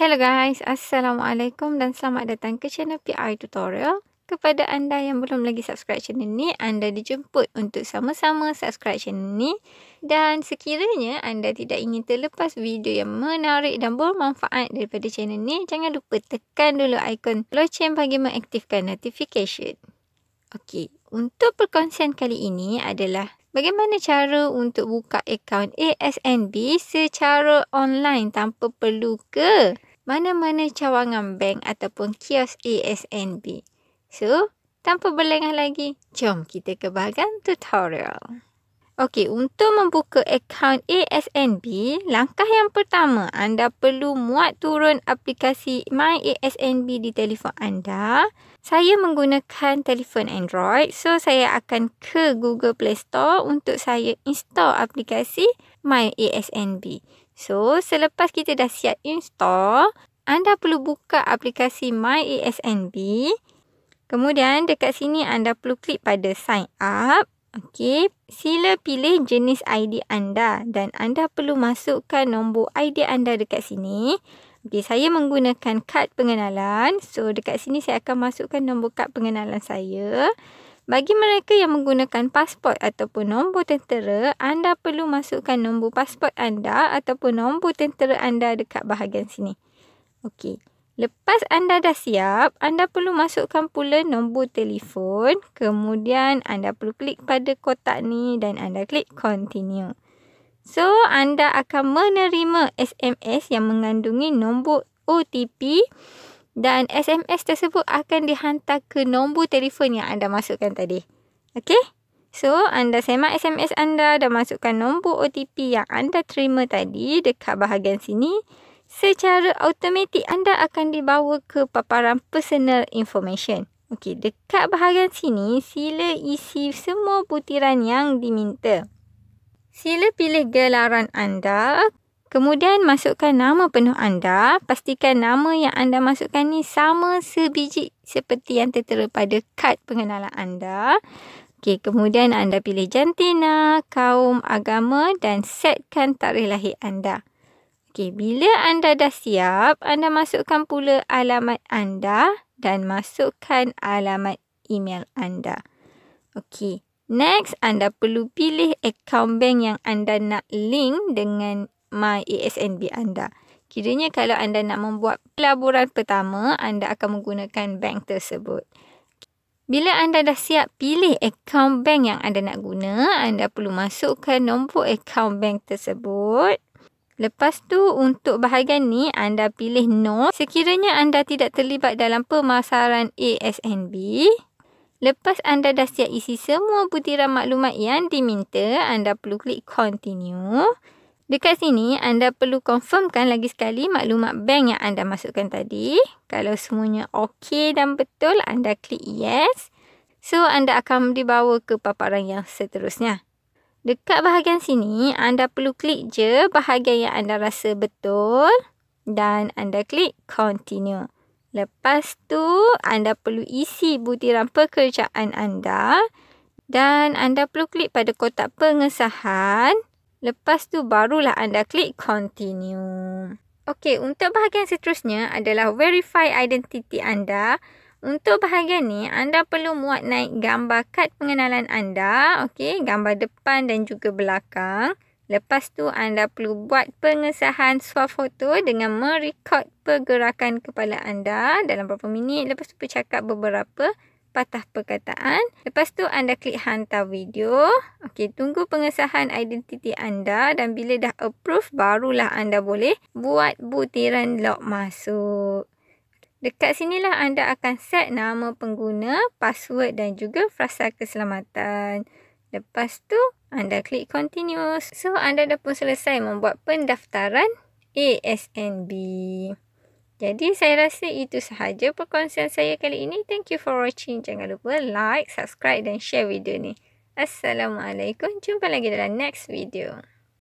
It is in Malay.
Hello guys, Assalamualaikum dan selamat datang ke channel PR Tutorial. Kepada anda yang belum lagi subscribe channel ni, anda dijemput untuk sama-sama subscribe channel ni. Dan sekiranya anda tidak ingin terlepas video yang menarik dan bermanfaat daripada channel ni, jangan lupa tekan dulu ikon loceng bagi mengaktifkan notification. Okey, untuk perkongsian kali ini adalah Bagaimana cara untuk buka akaun ASNB secara online tanpa perlu ke mana-mana cawangan bank ataupun kios ASNB. So, tanpa berlengah lagi, jom kita ke bahagian tutorial. Okey, untuk membuka akaun ASNB, langkah yang pertama anda perlu muat turun aplikasi My ASNB di telefon anda. Saya menggunakan telefon Android, so saya akan ke Google Play Store untuk saya install aplikasi My ASNB. So, selepas kita dah siap install, anda perlu buka aplikasi MyASNB. Kemudian dekat sini anda perlu klik pada sign up. Okey, sila pilih jenis ID anda dan anda perlu masukkan nombor ID anda dekat sini. Okey, saya menggunakan kad pengenalan. So, dekat sini saya akan masukkan nombor kad pengenalan saya. Bagi mereka yang menggunakan pasport ataupun nombor tentera, anda perlu masukkan nombor pasport anda ataupun nombor tentera anda dekat bahagian sini. Okey. Lepas anda dah siap, anda perlu masukkan pula nombor telefon. Kemudian anda perlu klik pada kotak ni dan anda klik continue. So, anda akan menerima SMS yang mengandungi nombor OTP dan SMS tersebut akan dihantar ke nombor telefon yang anda masukkan tadi. Okey? So, anda semak SMS anda dan masukkan nombor OTP yang anda terima tadi dekat bahagian sini. Secara automatik, anda akan dibawa ke paparan personal information. Okey, dekat bahagian sini, sila isi semua butiran yang diminta. Sila pilih gelaran anda, Kemudian masukkan nama penuh anda. Pastikan nama yang anda masukkan ni sama sebiji seperti yang tertera pada kad pengenalan anda. Okey, kemudian anda pilih jantina, kaum, agama dan setkan tarikh lahir anda. Okey, bila anda dah siap, anda masukkan pula alamat anda dan masukkan alamat email anda. Okey, next anda perlu pilih akaun bank yang anda nak link dengan My ASNB anda. Kiranya kalau anda nak membuat pelaburan pertama, anda akan menggunakan bank tersebut. Bila anda dah siap pilih akaun bank yang anda nak guna, anda perlu masukkan nombor akaun bank tersebut. Lepas tu untuk bahagian ni anda pilih no sekiranya anda tidak terlibat dalam pemasaran ASNB. Lepas anda dah siap isi semua butiran maklumat yang diminta, anda perlu klik continue. Dekat sini anda perlu confirmkan lagi sekali maklumat bank yang anda masukkan tadi. Kalau semuanya okey dan betul anda klik yes. So anda akan dibawa ke paparan yang seterusnya. Dekat bahagian sini anda perlu klik je bahagian yang anda rasa betul dan anda klik continue. Lepas tu anda perlu isi butiran pekerjaan anda dan anda perlu klik pada kotak pengesahan. Lepas tu barulah anda klik continue. Okey, untuk bahagian seterusnya adalah verify identiti anda. Untuk bahagian ni, anda perlu muat naik gambar kad pengenalan anda. Okey, gambar depan dan juga belakang. Lepas tu, anda perlu buat pengesahan suar foto dengan merekod pergerakan kepala anda dalam beberapa minit. Lepas tu, bercakap beberapa minit patah perkataan. Lepas tu anda klik hantar video. Okey, tunggu pengesahan identiti anda dan bila dah approve barulah anda boleh buat butiran log masuk. Dekat sinilah anda akan set nama pengguna, password dan juga frasa keselamatan. Lepas tu anda klik continue. So anda dah pun selesai membuat pendaftaran ASNB. Jadi saya rasa itu sahaja perkongsian saya kali ini. Thank you for watching. Jangan lupa like, subscribe dan share video ni. Assalamualaikum. Jumpa lagi dalam next video.